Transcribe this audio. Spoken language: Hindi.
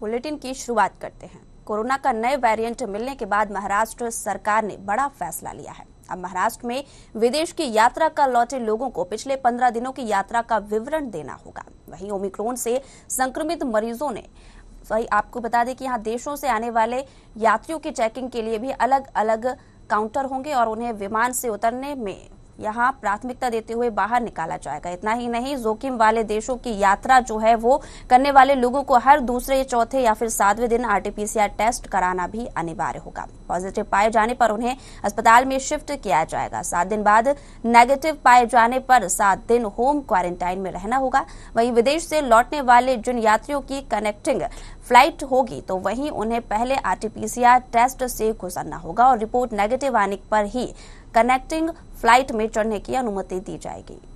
बुलेटिन की शुरुआत करते हैं कोरोना का नए वेरिएंट मिलने के बाद महाराष्ट्र सरकार ने बड़ा फैसला लिया है अब महाराष्ट्र में विदेश की यात्रा कर लौटे लोगों को पिछले पंद्रह दिनों की यात्रा का विवरण देना होगा वहीं ओमिक्रोन से संक्रमित मरीजों ने वही आपको बता दें कि यहाँ देशों से आने वाले यात्रियों की चेकिंग के लिए भी अलग अलग काउंटर होंगे और उन्हें विमान से उतरने में यहाँ प्राथमिकता देते हुए बाहर निकाला जाएगा इतना ही नहीं जोखिम वाले देशों की यात्रा जो है वो करने वाले लोगों को हर दूसरे चौथे या फिर सातवें दिन आरटीपीसीआर टेस्ट कराना भी अनिवार्य होगा पॉजिटिव पाए जाने पर उन्हें अस्पताल में शिफ्ट किया जाएगा सात दिन बाद नेगेटिव पाए जाने पर सात दिन होम क्वारंटाइन में रहना होगा वहीं विदेश से लौटने वाले जिन यात्रियों की कनेक्टिंग फ्लाइट होगी तो वहीं उन्हें पहले आरटीपीसीआर टेस्ट से गुजरना होगा और रिपोर्ट नेगेटिव आने पर ही कनेक्टिंग फ्लाइट में चढ़ने की अनुमति दी जाएगी